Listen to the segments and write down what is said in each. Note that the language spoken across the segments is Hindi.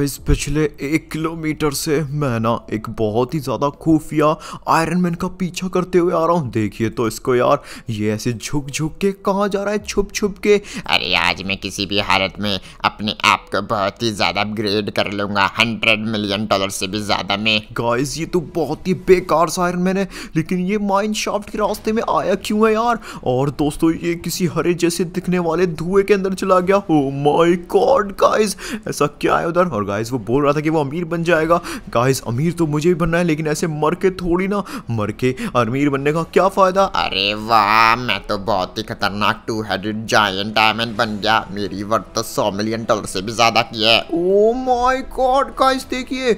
इस पिछले एक किलोमीटर से मैं ना एक बहुत ही ज़्यादा खुफिया आयरन मैन का पीछा करते हुए आ रहा हूँ देखिए तो इसको यार ये ऐसे झुक झुक के कहाँ जा रहा है छुप छुप के अरे आज मैं किसी भी हालत में अपने आप को तो बहुत ही ज़्यादा अपग्रेड कर लूंगा हंड्रेड मिलियन डॉलर से भी ज़्यादा में गाइस ये तो बहुत ही बेकार सा आयरन मैन है लेकिन ये माइंड शॉफ्ट के रास्ते में आया क्यों है यार और दोस्तों ये किसी हरे जैसे दिखने वाले धुएं के अंदर चला गया हो माई गॉड गाइज ऐसा क्या है उधर और गाइज वो बोल रहा था कि वो अमीर बन जाएगा गाइज अमीर तो मुझे भी बनना है लेकिन ऐसे मर के थोड़ी ना मर के अमीर बनने का क्या फ़ायदा अरे वाह मैं तो बहुत ही खतरनाक टू हेडेड जायंट डायमंड बन गया मेरी वर्थ तो सौ मिलियन डॉलर से भी ज्यादा किया है ओ माय गॉड गाइस देखिए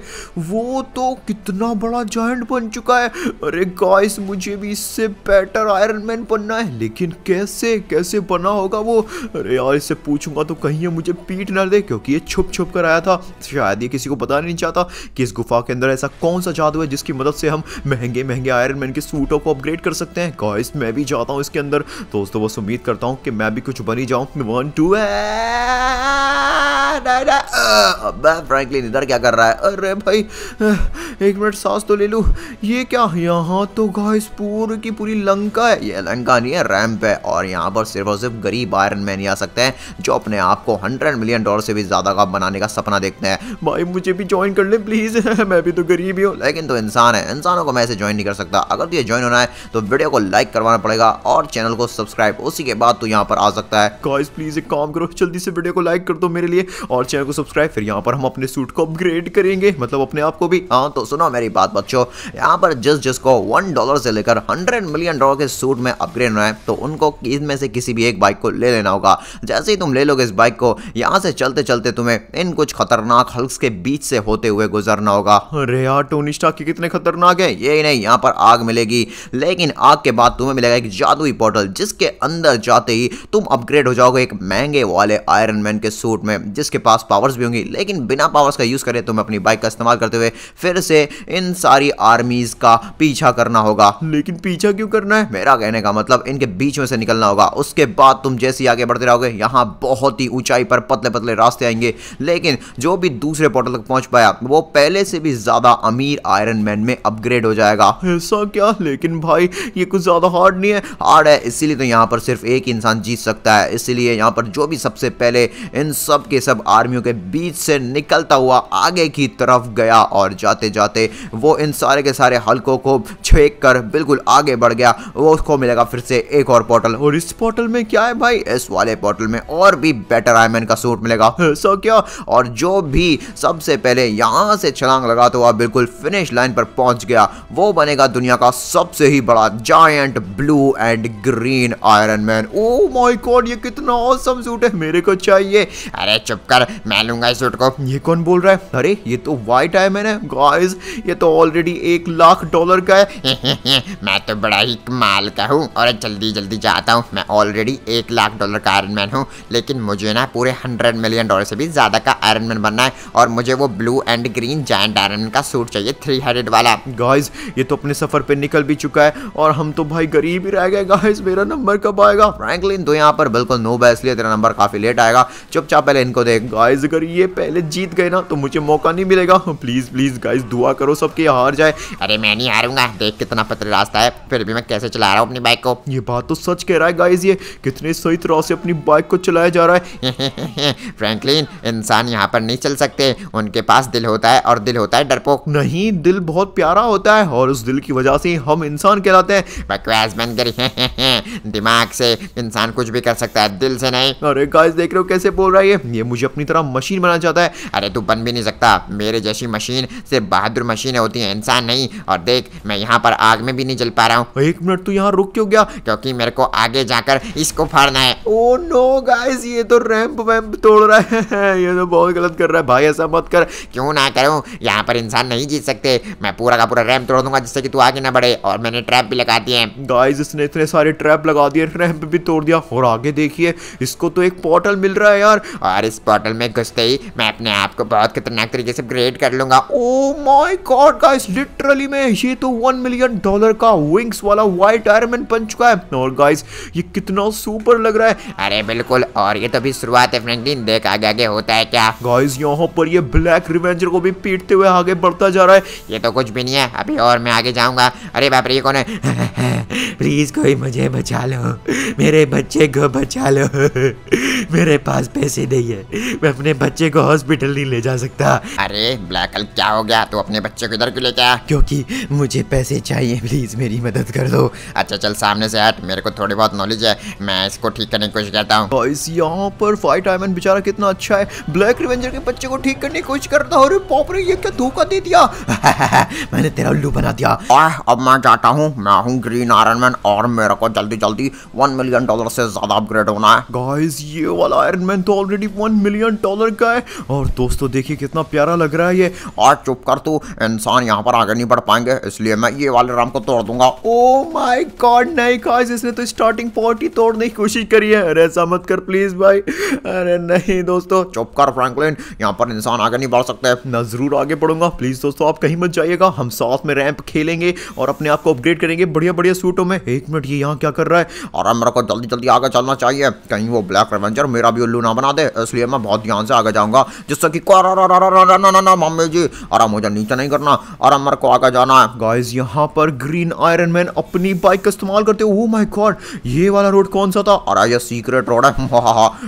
वो तो कितना बड़ा जॉइंट बन चुका है अरे गाइस मुझे भी इससे बेटर आयरन मैन बनना है लेकिन कैसे कैसे बना होगा वो अरे यार इससे पूछूंगा तो कहीं ये मुझे पीट ना दे क्योंकि ये छुप छुप कर आया था शायद ये किसी को पता नहीं चाहता कि इस गुफा के अंदर ऐसा कौन सा जादू है जिसकी मदद से हम महंगे महंगे आयरन मैन के सूटों को अपग्रेड कर सकते हैं गाइस मैं भी जाता हूँ इसके अंदर दोस्तों बस उम्मीद करता हूँ कि मैं भी कुछ बनी जाऊँ वन टू है ना ना अब्बा फ्रैंकलिन इधर क्या कर रहा है अरे भाई एक मिनट सांस तो ले लूँ ये क्या यहाँ तो गाइस पूरी की पूरी लंका है ये लंका नहीं है रैम्प है और यहाँ पर सिर्फ और सिर्फ गरीब आयरन मैन ही आ सकते हैं जो अपने आप को हंड्रेड मिलियन डॉलर से भी ज़्यादा का बनाने का सपना देखते हैं भाई मुझे भी ज्वाइन कर ले प्लीज़ मैं भी तो गरीब ही हूँ लेकिन तो इंसान है इंसानों को मैं ऐसे ज्वाइन नहीं कर सकता अगर तुझे ज्वाइन होना है तो वीडियो को लाइक करवाना पड़ेगा और चैनल को सब्सक्राइब उसी के बाद तू यहाँ पर आ सकता है गाइस प्लीज़ एक काम करो जल्दी से वीडियो को लाइक कर दो मेरे लिए और चैनल को सब्सक्राइब फिर यहाँ पर हम अपने सूट को अपग्रेड करेंगे मतलब अपने आप को भी हाँ तो सुनो मेरी बात बच्चों यहाँ पर जिस जिसको वन डॉलर से लेकर हंड्रेड मिलियन डॉलर के सूट में अपग्रेड होना है तो उनको इनमें से किसी भी एक बाइक को ले लेना होगा जैसे ही तुम ले लोगे इस बाइक को यहाँ से चलते चलते तुम्हें इन कुछ खतरनाक हल्क के बीच से होते हुए गुजरना होगा अरे यार टोनिस्टा की कितने खतरनाक है ये नहीं यहाँ पर आग मिलेगी लेकिन आग के बाद तुम्हें मिलेगा एक जादुई पोर्टल जिसके अंदर जाते ही तुम अपग्रेड हो जाओगे एक महंगे वाले आयरन मैन के सूट में जिसके जिसके पास पावर्स भी होंगी लेकिन बिना पावर्स का यूज़ करें तो मैं अपनी बाइक का इस्तेमाल करते हुए फिर से इन सारी आर्मीज़ का पीछा करना होगा लेकिन पीछा क्यों करना है मेरा कहने का मतलब इनके बीच में से निकलना होगा उसके बाद तुम जैसे ही आगे बढ़ते रहोगे यहाँ बहुत ही ऊंचाई पर पतले पतले रास्ते आएंगे लेकिन जो भी दूसरे पोर्टल तक पहुंच पाया वो पहले से भी ज़्यादा अमीर आयरन मैन में अपग्रेड हो जाएगा ऐसा क्या लेकिन भाई ये कुछ ज़्यादा हार्ड नहीं है हार्ड है इसीलिए तो यहाँ पर सिर्फ एक इंसान जीत सकता है इसलिए यहाँ पर जो भी सबसे पहले इन सब के सब आर्मियों के बीच से निकलता हुआ आगे की तरफ गया और जाते जाते वो इन सारे के सारे हल्कों को छेक कर बिल्कुल आगे बढ़ गया वो उसको मिलेगा फिर से एक और पोर्टल और इस पोर्टल में क्या है भाई इस वाले पोर्टल में और भी बेटर आयमैन का सूट मिलेगा सो क्या और जो भी सबसे पहले यहाँ से छलांग लगा तो वह बिल्कुल फिनिश लाइन पर पहुंच गया वो बनेगा दुनिया का सबसे ही बड़ा giant blue and green iron Man oh my God ये कितना औसम सूट है मेरे को चाहिए अरे चुप कर मैं लूंगा इस सूट को ये कौन बोल रहा है अरे ये तो वाइट है मैंने गाइस ये तो ऑलरेडी एक लाख डॉलर का है हे हे हे, मैं तो बड़ा ही माल का हूँ और जल्दी जल्दी जाता हूँ मैं ऑलरेडी एक लाख डॉलर का आयरन मैन हूँ लेकिन मुझे ना पूरे हंड्रेड मिलियन डॉलर से भी ज़्यादा का आयरन मैन बनना है और मुझे वो blue and green giant iron man का सूट चाहिए थ्री हेडेड वाला गॉइज ये तो अपने सफ़र पर निकल भी चुका है और हम तो भाई गरीब ही रह गए गाइज मेरा नंबर कब आएगा फ्रैंकलिन तो यहाँ पर बिल्कुल नो बैस इसलिए तेरा नंबर काफ़ी लेट आएगा चुपचाप पहले इनको देख गाइस अगर ये पहले जीत गए ना तो मुझे मौका नहीं मिलेगा प्लीज प्लीज गाइस दुआ करो सबके हार जाए अरे मैं नहीं हारूंगा देख कितना पतला रास्ता है फिर भी मैं कैसे चला रहा हूँ अपनी बाइक को ये बात तो सच कह रहा है गाइज ये कितने सही तरह से अपनी बाइक को चलाया जा रहा है फ्रेंकलिन इंसान यहाँ पर नहीं चल सकते उनके पास दिल होता है और दिल होता है डरपोक नहीं दिल बहुत प्यारा होता है और उस दिल की वजह से हम इंसान कहलाते हैं बकवास बंद करी दिमाग से इंसान कुछ भी कर सकता है दिल से नहीं अरे गाइस देख रहे हो कैसे बोल रहा है ये मुझे अपनी तरह मशीन बनाना चाहता है अरे तू बन भी नहीं सकता मेरे जैसी मशीन सिर्फ बहादुर मशीनें होती हैं इंसान नहीं और देख मैं यहाँ पर आग में भी नहीं जल पा रहा हूँ एक मिनट तू यहाँ रुक क्यों गया क्योंकि मेरे को आगे जाकर इसको फाड़ना है ओ नो गाइस ये तो रैंप वैम्प तोड़ रहा है ये तो बहुत गलत कर रहा है भाई ऐसा मत कर क्यों ना करूँ यहाँ पर इंसान नहीं जीत सकते मैं पूरा का पूरा रैम्प तोड़ दूंगा जिससे कि तू आगे ना बढ़े और मैंने ट्रैप भी लगा दिए गाइस इसने इतने सारे ट्रैप लगा दिए रैम्प भी तोड़ दिया और आगे देखिए इसको तो एक पोर्टल मिल रहा है यार और इस बॉटल में घुसते ही मैं अपने आप को बहुत खतरनाक तरीके से ग्रेड कर लूंगा oh my god guys literally मैं ये तो वन मिलियन डॉलर का विंग्स वाला व्हाइट आयरमैन बन चुका है और गाइस ये कितना सुपर लग रहा है अरे बिल्कुल और ये तो भी शुरुआत है फ्रैंकलिन देख आगे आगे होता है क्या गाइस यहाँ पर ये ब्लैक रिवेंजर को भी पीटते हुए आगे बढ़ता जा रहा है ये तो कुछ भी नहीं है अभी और मैं आगे जाऊंगा अरे बाप रे कौन है प्लीज कोई मुझे बचा लो मेरे बच्चे को बचा लो मेरे पास पैसे नहीं है मैं अपने बच्चे को हॉस्पिटल नहीं ले जा सकता अरे ब्लैक हल्क क्या हो गया तू अपने बच्चे को इधर क्यों लेके आया क्योंकि मुझे पैसे चाहिए प्लीज मेरी मदद कर दो अच्छा चल सामने से हट मेरे को थोड़ी बहुत नॉलेज है मैं इसको ठीक करने की कोशिश करता हूँ यहाँ पर फाइट आयमन बेचारा कितना अच्छा है ब्लैक रिवेंजर के बच्चे को ठीक करने की कोशिश करता है अरे बाप रे ये क्या धोखा दे दिया मैंने तेरा उल्लू बना दिया और अब मैं जाता हूँ मैं हूँ ग्रीन आयरन मैन और मेरे को जल्दी जल्दी वन मिलियन डॉलर से ज्यादा अपग्रेड होना है गाइस ये वाला आयरन मैन तो ऑलरेडी वन मिलियन डॉलर का है और दोस्तों देखिए कितना प्यारा लग रहा है ये आज चुप कर तो इंसान यहाँ पर आगे नहीं बढ़ पाएंगे इसलिए मैं ये वाले राम को तोड़ दूंगा ओ माय गॉड नहीं खास इसने तो स्टार्टिंग पॉइंट ही तोड़ने की कोशिश करी है अरे ऐसा मत कर प्लीज भाई अरे नहीं दोस्तों चुप कर फ्रैंकलिन यहाँ पर इंसान आगे नहीं बढ़ सकता है मैं जरूर आगे बढ़ूंगा प्लीज दोस्तों आप कहीं मत जाइएगा हम साथ में रैंप खेलेंगे और अपने आप को अपग्रेड करेंगे बढ़िया बढ़िया सूटों में एक मिनट ये यहाँ क्या कर रहा है और मेरे को जल्दी जल्दी आगे चलना चाहिए कहीं वो ब्लैक रेवेंजर यार मेरा भी उल्लू ना बना दे इसलिए मैं बहुत ध्यान से आगे जाऊंगा जिससे कि मम्मी जी अरे मुझे नीचे नहीं करना अरे मेरे को आगे जाना है गाइज यहाँ पर ग्रीन आयरन मैन अपनी बाइक का इस्तेमाल करते हो माई गॉड ये वाला रोड कौन सा था अरे ये सीक्रेट रोड है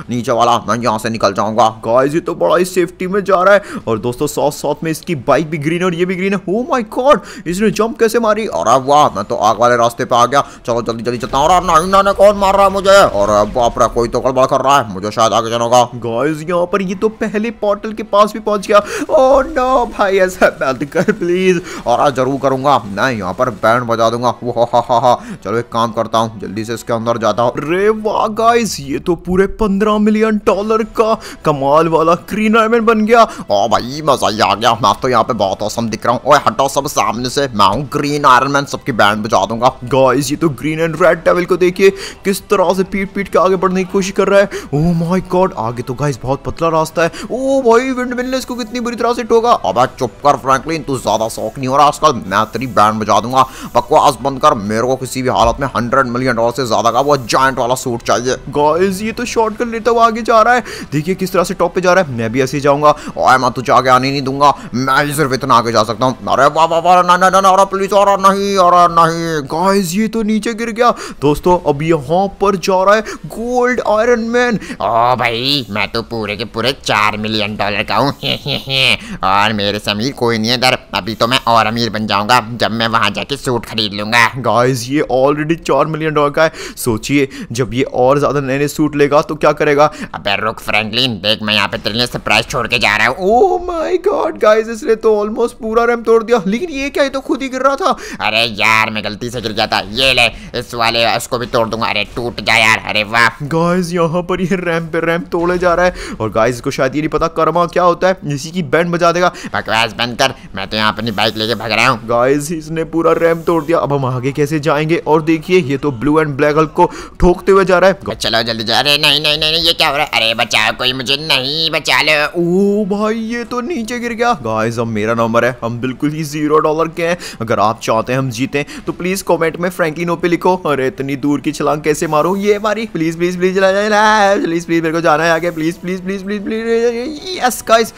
नीचे वाला मैं यहाँ से निकल जाऊंगा गाइज ये तो बड़ा ही सेफ्टी में जा रहा है और दोस्तों साथ साथ में इसकी बाइक भी ग्रीन है और ये भी ग्रीन है हो माई गॉड इसने जंप कैसे मारी अरे वाह मैं तो आग वाले रास्ते पे आ गया चलो जल्दी जल्दी चलता हूँ कौन मार रहा है मुझे और बाप रहा कोई तो गड़बड़ कर रहा है मुझे शायद आगे जाना होगा गाइस यहाँ पर ये तो पहले पोर्टल के पास भी पहुंच गया ओ oh, नो भाई ऐसा मत कर प्लीज और आज जरूर करूंगा मैं यहाँ पर बैंड बजा दूंगा वो हा हा हा चलो एक काम करता हूँ जल्दी से इसके अंदर जाता हूँ रे वाह गाइस ये तो पूरे पंद्रह मिलियन डॉलर का कमाल वाला ग्रीन डायमंड बन गया ओ oh, भाई मजा ही आ गया मैं तो यहाँ पे बहुत औसम दिख रहा हूँ ओए हटो सब सामने से मैं हूँ ग्रीन आयरन मैन सबकी बैंड बजा दूंगा गाइस ये तो ग्रीन एंड रेड डेविल को देखिए किस तरह से पीट पीट के आगे बढ़ने की कोशिश कर रहा है ओह माय गॉड आगे तो गाइस बहुत पतला रास्ता है ओ oh भाई मिल ने इसको कितनी बुरी तरह से टोका अब चुप कर फ्रैंकलिन तू ज्यादा शौक नहीं हो रहा आजकल मैं तेरी बैंड बजा दूंगा बकवास बंद कर मेरे को किसी भी हालत में हंड्रेड मिलियन डॉलर से ज्यादा का वो जॉइंट वाला सूट चाहिए गाइस ये तो शॉर्टकट लेता हुआ आगे जा रहा है देखिए किस तरह से टॉप पे जा रहा है मैं भी ऐसे जाऊंगा ओए मैं तुझे आगे आने नहीं दूंगा मैं सिर्फ इतना आगे जा सकता हूँ अरे वाह वाह वाह ना ना ना अरे प्लीज और नहीं और नहीं गाइस ये तो नीचे गिर गया दोस्तों अब यहाँ पर जा रहा है गोल्ड आयरन मैन ओ भाई मैं तो पूरे के पूरे चार मिलियन डॉलर का हूँ और मेरे से अमीर कोई नहीं है इधर अभी तो मैं और अमीर बन जाऊंगा जब मैं वहां जाके सूट खरीद लूंगा गाइस ये ऑलरेडी चार मिलियन डॉलर का है सोचिए जब ये और ज़्यादा नए नए सूट लेगा तो क्या करेगा अबे रुक फ्रैंकलिन देख मैं यहाँ पे तेरे लिए सरप्राइज छोड़ के जा रहा हूँ ओह माय गॉड गाइस इसने तो ऑलमोस्ट पूरा रैम तोड़ दिया लेकिन ये क्या है तो खुद ही गिर रहा था अरे यार मैं गलती से गिर गया था ये ले इस वाले उसको भी तोड़ दूंगा अरे टूट जा यार अरे वाह गाइस यहाँ पर ये रैम पे रैम तोड़े जा रहा है और गाइस को शायद ये नहीं पता कर्मा क्या होता है इसी की बैंड बजा जा देगा बकवास बंद कर मैं तो यहाँ अपनी बाइक लेके भाग रहा हूँ गाइज इसने पूरा रैम तोड़ दिया अब हम आगे कैसे जाएंगे और देखिए ये तो ब्लू एंड ब्लैक हल्क को ठोकते हुए जा रहा है चलो जल्दी जा रहे नहीं नहीं नहीं ये क्या हो रहा है अरे बचाओ कोई मुझे नहीं बचा लो ओ भाई ये तो नीचे गिर गया गाइज अब मेरा नंबर है हम बिल्कुल ही जीरो डॉलर के हैं अगर आप चाहते हैं हम जीते तो प्लीज कॉमेंट में फ्रैंकलिनो पे लिखो अरे इतनी दूर की छलांग कैसे मारो ये मारी please please please please please मेरे को जाना है आगे please please please please please yes guys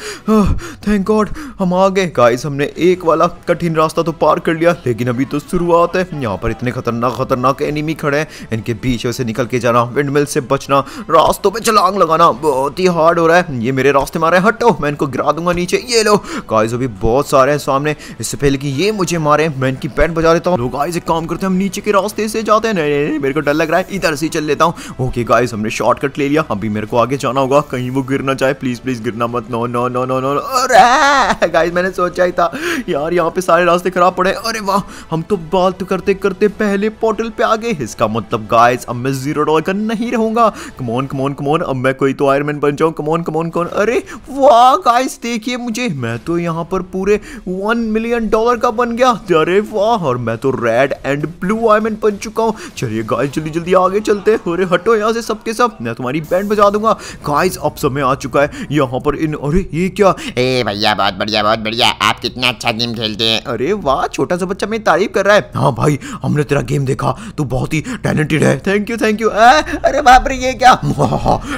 thank thank god हम आ गए गाइस हमने एक वाला कठिन रास्ता तो पार कर लिया लेकिन अभी तो शुरुआत है यहाँ पर इतने खतरनाक खतरनाक एनिमी खड़े हैं इनके बीच से निकल के जाना विंडमिल से बचना रास्तों में छलांग लगाना बहुत ही हार्ड हो रहा है ये मेरे रास्ते मारे हटो मैं इनको गिरा दूंगा नीचे ये लो गाइस अभी बहुत सारे हैं सामने इससे पहले कि ये मुझे मारे मैं इनकी पैंट बजा देता हूँ गाइस एक काम करते हैं हम नीचे के रास्ते से जाते हैं नहीं नहीं मेरे को डर लग रहा है इधर से चल लेता हूँ ओके गाइस हमने शॉर्टकट ले लिया अभी मेरे को आगे जाना होगा कहीं वो गिरना चाहे प्लीज प्लीज गिरना मत no no no no no अरे गाइस मैंने सोचा ही था यार यहाँ पे सारे रास्ते खराब पड़े अरे वाह हम तो बात करते करते पहले पोर्टल पे आ गए इसका मतलब गाइस अब मैं जीरो डॉलर का नहीं रहूंगा कमोन कमोन कमोन अब मैं कोई तो आयरमैन बन जाऊँ कमोन कमोन कमोन अरे वाह गाइस देखिए मुझे मैं तो यहाँ पर पूरे वन मिलियन डॉलर का बन गया अरे वाह और मैं तो रेड एंड ब्लू आयरमैन बन चुका हूँ चलिए गाइस जल्दी जल्दी आगे चलते अरे हटो यहाँ से सबके सब मैं तुम्हारी बैंड बजा दूंगा गाइस अब समय आ चुका है यहाँ पर इन अरे ये क्या ए भाई बढ़िया बहुत बढ़िया बहुत बढ़िया आप कितना अच्छा गेम खेलते हैं अरे वाह छोटा सा बच्चा मेरी तारीफ कर रहा है हाँ भाई हमने तेरा गेम देखा तू बहुत ही टैलेंटेड है थैंक यू थैंक यू अरे बाप रे ये क्या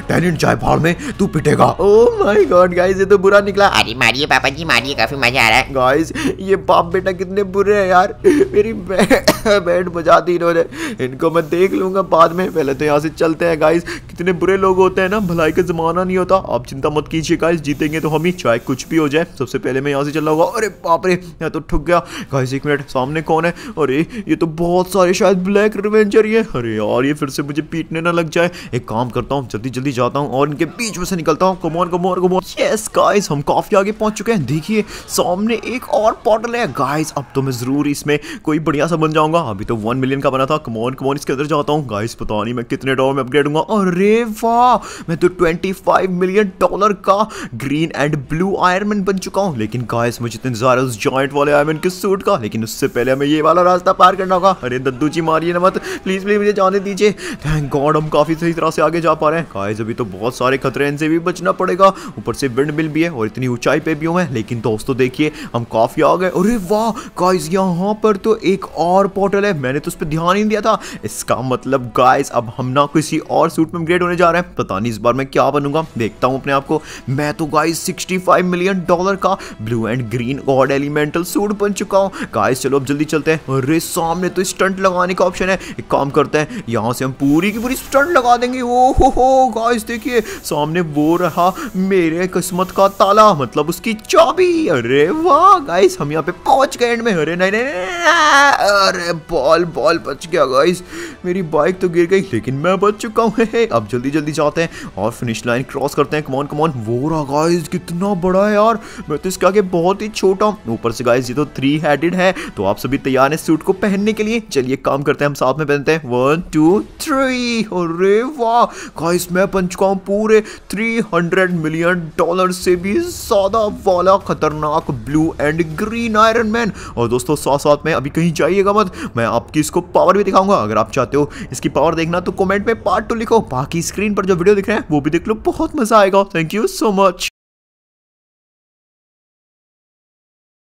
टैलेंट चाय फाड़ में तू पिटेगा ओ माई गॉड गाइज ये तो बुरा निकला अरे मारिए पापा जी मारिए काफी मजा आ रहा है गाइज ये बाप बेटा कितने बुरे हैं यार मेरी बैट बजा दी इन्होंने इनको मैं देख लूंगा बाद में पहले तो यहाँ से चलते हैं गाइज कितने बुरे लोग होते हैं ना भलाई का जमाना नहीं होता आप चिंता मत कीजिए गाइज जीतेंगे तो हम ही चाहे कुछ भी हो जाए सबसे पहले मैं यहाँ से चल रहा हूँ अरे बाप रे यहाँ तो ठुक गया गाइस एक मिनट सामने कौन है अरे ये तो बहुत सारे शायद ब्लैक रिवेंजर ही है अरे यार ये फिर से मुझे पीटने ना लग जाए एक काम करता हूँ जल्दी जल्दी जाता हूँ और इनके बीच में से निकलता हूँ come on come on come on yes guys हम काफ़ी आगे पहुँच चुके हैं देखिए सामने एक और पोर्टल है गाइस अब तो मैं ज़रूर इसमें कोई बढ़िया सा बन जाऊंगा अभी तो वन मिलियन का बना था कमोन कमोन इसके अंदर जाता हूँ गाइस पता नहीं मैं कितने डॉलर में अपग्रेड हूँ अरे वाह मैं तो ट्वेंटी मिलियन डॉलर का green and blue iron iron man बन चुका हूँ लेकिन गाइस मुझे तो इंतजार है उस जॉइंट वाले आयरमैन के सूट का लेकिन उससे पहले हमें ये वाला रास्ता पार करना होगा अरे दद्दू जी मारिए ना मत प्लीज प्लीज मुझे जाने दीजिए थैंक गॉड हम काफी सही तरह से आगे जा पा रहे हैं गाइस अभी तो बहुत सारे खतरे इनसे भी बचना पड़ेगा ऊपर से विंड मिल भी है और इतनी ऊंचाई पे भी हूँ लेकिन दोस्तों देखिए हम काफी आ गए अरे वाह गाइस यहाँ पर तो एक और पोर्टल है मैंने तो उस पर ध्यान ही दिया था इसका मतलब गाइस अब हम ना किसी और सूट में अपग्रेड होने जा रहे हैं पता नहीं इस बार मैं क्या बनूंगा देखता हूँ अपने आप को मैं तो गाइस 65 मिलियन डॉलर का blue and green god elemental suit बन चुका हूँ गाइस चलो अब जल्दी चलते हैं अरे सामने तो स्टंट लगाने का ऑप्शन है एक काम करते हैं यहाँ से हम पूरी की पूरी स्टंट लगा देंगे ओ हो हो गाइस देखिए सामने वो रहा मेरे किस्मत का ताला मतलब उसकी चाबी अरे वाह गाइस हम यहाँ पे पहुंच गए एंड में अरे नहीं नहीं, अरे बॉल बॉल बच गया गाइस मेरी बाइक तो गिर गई लेकिन मैं बच चुका हूँ अब जल्दी जल्दी जाते हैं और फिनिश लाइन क्रॉस करते हैं कमॉन कमॉन वो रहा गाइस कितना बड़ा है यार यार मैं तो इसके आगे बहुत ही छोटा हूँ ऊपर से गाइस ये तो थ्री हेडेड है तो आप सभी तैयार हैं सूट को पहनने के लिए चलिए काम करते हैं हम साथ में पहनते हैं वन टू थ्री अरे वाह गाइस मैं बन चुका हूँ पूरे थ्री हंड्रेड मिलियन डॉलर से भी ज्यादा वाला खतरनाक blue and green iron man और दोस्तों साथ साथ में अभी कहीं जाइएगा मत मैं आपकी इसको पावर भी दिखाऊंगा अगर आप चाहते हो इसकी पावर देखना तो कमेंट में पार्ट टू लिखो बाकी स्क्रीन पर जो वीडियो दिख रहे हैं वो भी देख लो बहुत मजा आएगा थैंक यू सो मच